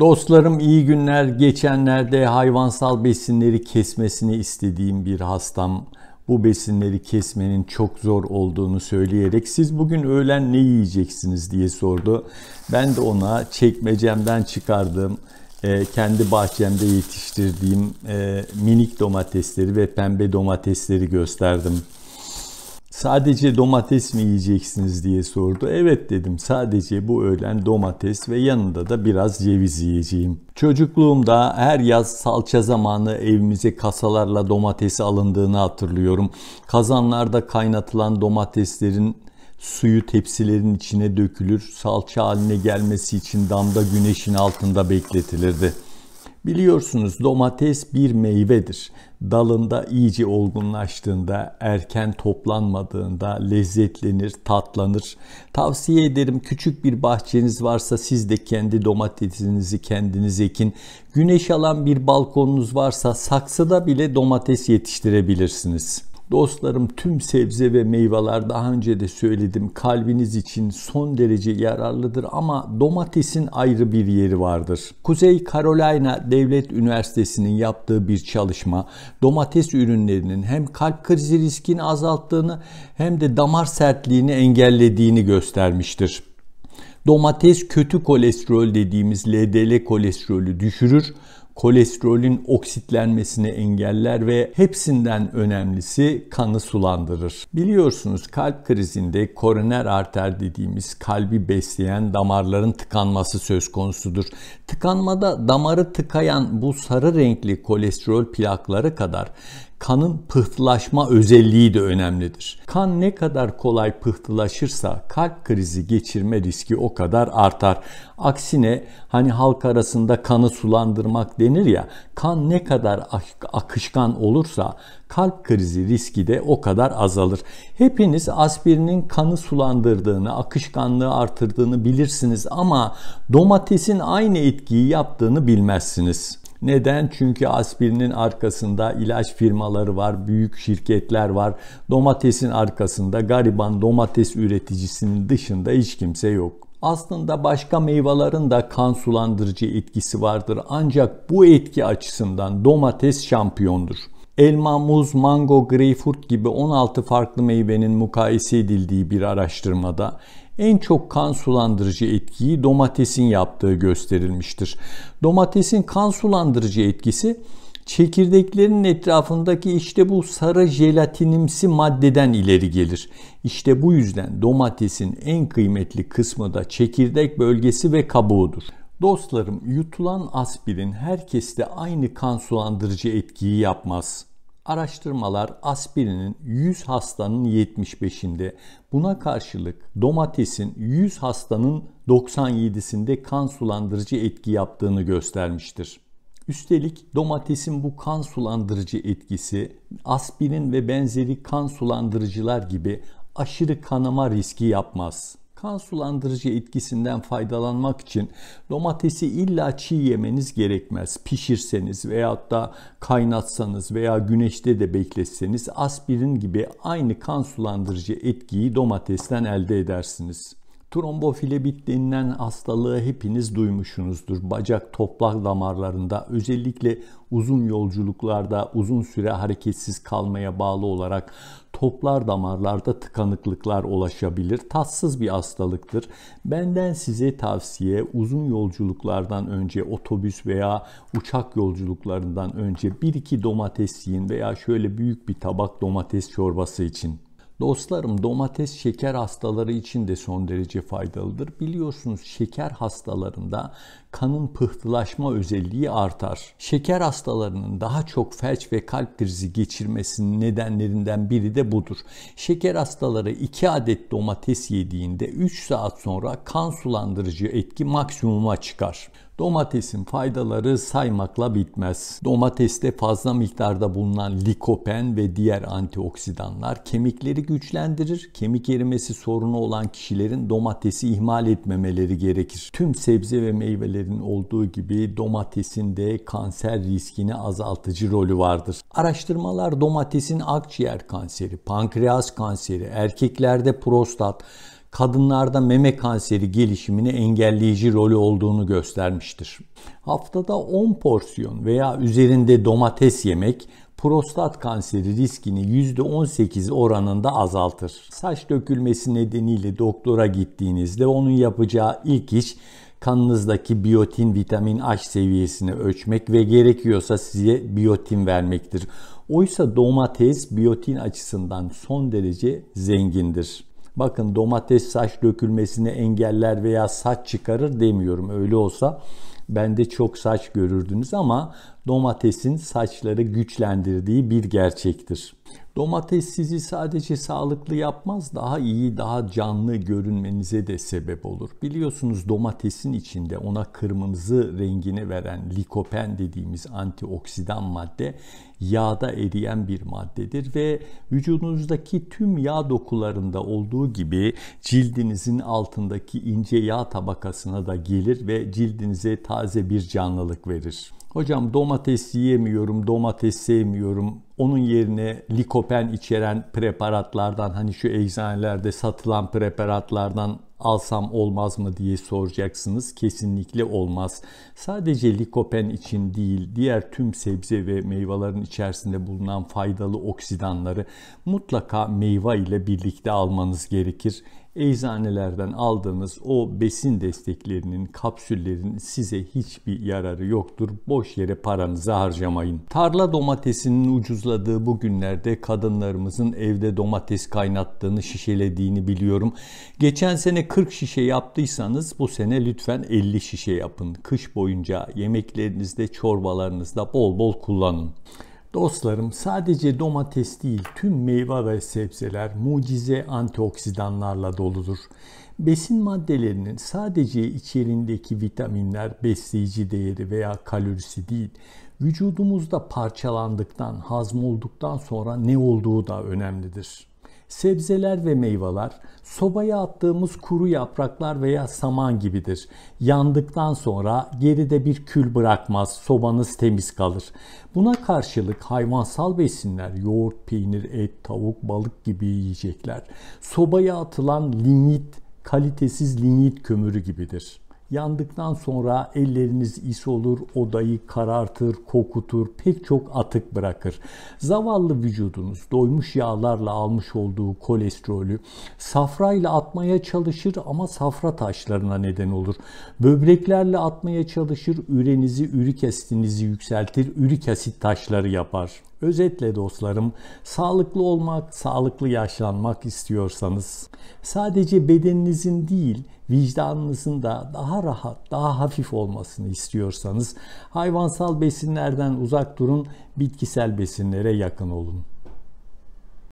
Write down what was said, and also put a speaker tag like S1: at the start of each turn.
S1: Dostlarım iyi günler. Geçenlerde hayvansal besinleri kesmesini istediğim bir hastam bu besinleri kesmenin çok zor olduğunu söyleyerek siz bugün öğlen ne yiyeceksiniz diye sordu. Ben de ona çekmecemden çıkardığım e, kendi bahçemde yetiştirdiğim e, minik domatesleri ve pembe domatesleri gösterdim. Sadece domates mi yiyeceksiniz diye sordu. Evet dedim sadece bu öğlen domates ve yanında da biraz ceviz yiyeceğim. Çocukluğumda her yaz salça zamanı evimize kasalarla domatesi alındığını hatırlıyorum. Kazanlarda kaynatılan domateslerin suyu tepsilerin içine dökülür, salça haline gelmesi için damda güneşin altında bekletilirdi. Biliyorsunuz domates bir meyvedir. Dalında iyice olgunlaştığında, erken toplanmadığında lezzetlenir, tatlanır. Tavsiye ederim küçük bir bahçeniz varsa siz de kendi domatesinizi kendiniz ekin. Güneş alan bir balkonunuz varsa saksıda bile domates yetiştirebilirsiniz. Dostlarım tüm sebze ve meyveler daha önce de söyledim kalbiniz için son derece yararlıdır ama domatesin ayrı bir yeri vardır. Kuzey Carolina Devlet Üniversitesi'nin yaptığı bir çalışma domates ürünlerinin hem kalp krizi riskini azalttığını hem de damar sertliğini engellediğini göstermiştir. Domates kötü kolesterol dediğimiz LDL kolesterolü düşürür kolesterolün oksitlenmesini engeller ve hepsinden önemlisi kanı sulandırır. Biliyorsunuz kalp krizinde koroner arter dediğimiz kalbi besleyen damarların tıkanması söz konusudur. Tıkanmada damarı tıkayan bu sarı renkli kolesterol plakları kadar kanın pıhtılaşma özelliği de önemlidir. Kan ne kadar kolay pıhtılaşırsa kalp krizi geçirme riski o kadar artar. Aksine hani halk arasında kanı sulandırmak değil denir ya kan ne kadar akışkan olursa kalp krizi riski de o kadar azalır. Hepiniz aspirinin kanı sulandırdığını, akışkanlığı artırdığını bilirsiniz ama domatesin aynı etkiyi yaptığını bilmezsiniz. Neden? Çünkü aspirinin arkasında ilaç firmaları var, büyük şirketler var. Domatesin arkasında gariban domates üreticisinin dışında hiç kimse yok. Aslında başka meyvelerin de kan sulandırıcı etkisi vardır. Ancak bu etki açısından domates şampiyondur. Elma, muz, mango, greyfurt gibi 16 farklı meyvenin mukayese edildiği bir araştırmada en çok kan sulandırıcı etkiyi domatesin yaptığı gösterilmiştir. Domatesin kan sulandırıcı etkisi Çekirdeklerin etrafındaki işte bu sarı jelatinimsi maddeden ileri gelir. İşte bu yüzden domatesin en kıymetli kısmı da çekirdek bölgesi ve kabuğudur. Dostlarım yutulan aspirin herkeste aynı kan sulandırıcı etkiyi yapmaz. Araştırmalar aspirinin 100 hastanın 75'inde, buna karşılık domatesin 100 hastanın 97'sinde kan sulandırıcı etki yaptığını göstermiştir. Üstelik domatesin bu kan sulandırıcı etkisi, aspirin ve benzeri kan sulandırıcılar gibi aşırı kanama riski yapmaz. Kan sulandırıcı etkisinden faydalanmak için domatesi illa çiğ yemeniz gerekmez. Pişirseniz veyahut da kaynatsanız veya güneşte de bekletseniz aspirin gibi aynı kan sulandırıcı etkiyi domatesten elde edersiniz. Trombofilebit denilen hastalığı hepiniz duymuşsunuzdur. Bacak toplak damarlarında özellikle uzun yolculuklarda uzun süre hareketsiz kalmaya bağlı olarak toplar damarlarda tıkanıklıklar ulaşabilir. Tatsız bir hastalıktır. Benden size tavsiye uzun yolculuklardan önce otobüs veya uçak yolculuklarından önce bir iki domates yiyin veya şöyle büyük bir tabak domates çorbası için. Dostlarım domates şeker hastaları için de son derece faydalıdır. Biliyorsunuz şeker hastalarında kanın pıhtılaşma özelliği artar. Şeker hastalarının daha çok felç ve kalp krizi geçirmesinin nedenlerinden biri de budur. Şeker hastaları 2 adet domates yediğinde 3 saat sonra kan sulandırıcı etki maksimuma çıkar. Domatesin faydaları saymakla bitmez. Domateste fazla miktarda bulunan likopen ve diğer antioksidanlar kemikleri güçlendirir. Kemik erimesi sorunu olan kişilerin domatesi ihmal etmemeleri gerekir. Tüm sebze ve meyvelerin olduğu gibi domatesin de kanser riskini azaltıcı rolü vardır. Araştırmalar domatesin akciğer kanseri, pankreas kanseri, erkeklerde prostat, kadınlarda meme kanseri gelişimini engelleyici rolü olduğunu göstermiştir. Haftada 10 porsiyon veya üzerinde domates yemek prostat kanseri riskini %18 oranında azaltır. Saç dökülmesi nedeniyle doktora gittiğinizde onun yapacağı ilk iş kanınızdaki biyotin vitamin H seviyesini ölçmek ve gerekiyorsa size biyotin vermektir. Oysa domates biyotin açısından son derece zengindir. Bakın domates saç dökülmesini engeller veya saç çıkarır demiyorum. Öyle olsa bende çok saç görürdünüz ama domatesin saçları güçlendirdiği bir gerçektir. Domates sizi sadece sağlıklı yapmaz, daha iyi, daha canlı görünmenize de sebep olur. Biliyorsunuz domatesin içinde ona kırmızı rengini veren likopen dediğimiz antioksidan madde yağda eriyen bir maddedir ve vücudunuzdaki tüm yağ dokularında olduğu gibi cildinizin altındaki ince yağ tabakasına da gelir ve cildinize taze bir canlılık verir. Hocam domates yiyemiyorum, domates sevmiyorum. Onun yerine likopen içeren preparatlardan hani şu eczanelerde satılan preparatlardan alsam olmaz mı diye soracaksınız. Kesinlikle olmaz. Sadece likopen için değil, diğer tüm sebze ve meyvelerin içerisinde bulunan faydalı oksidanları mutlaka meyve ile birlikte almanız gerekir eczanelerden aldığınız o besin desteklerinin, kapsüllerin size hiçbir yararı yoktur. Boş yere paranızı harcamayın. Tarla domatesinin ucuzladığı bu günlerde kadınlarımızın evde domates kaynattığını, şişelediğini biliyorum. Geçen sene 40 şişe yaptıysanız bu sene lütfen 50 şişe yapın. Kış boyunca yemeklerinizde, çorbalarınızda bol bol kullanın. Dostlarım sadece domates değil tüm meyve ve sebzeler mucize antioksidanlarla doludur. Besin maddelerinin sadece içerindeki vitaminler besleyici değeri veya kalorisi değil, vücudumuzda parçalandıktan, hazm olduktan sonra ne olduğu da önemlidir. Sebzeler ve meyveler sobaya attığımız kuru yapraklar veya saman gibidir. Yandıktan sonra geride bir kül bırakmaz, sobanız temiz kalır. Buna karşılık hayvansal besinler, yoğurt, peynir, et, tavuk, balık gibi yiyecekler sobaya atılan linyit, kalitesiz linyit kömürü gibidir.'' Yandıktan sonra elleriniz is olur, odayı karartır, kokutur, pek çok atık bırakır. Zavallı vücudunuz doymuş yağlarla almış olduğu kolesterolü safrayla atmaya çalışır ama safra taşlarına neden olur. Böbreklerle atmaya çalışır, ürenizi, ürik asitinizi yükseltir, ürik asit taşları yapar. Özetle dostlarım, sağlıklı olmak, sağlıklı yaşlanmak istiyorsanız sadece bedeninizin değil, vicdanınızın da daha rahat, daha hafif olmasını istiyorsanız hayvansal besinlerden uzak durun, bitkisel besinlere yakın olun.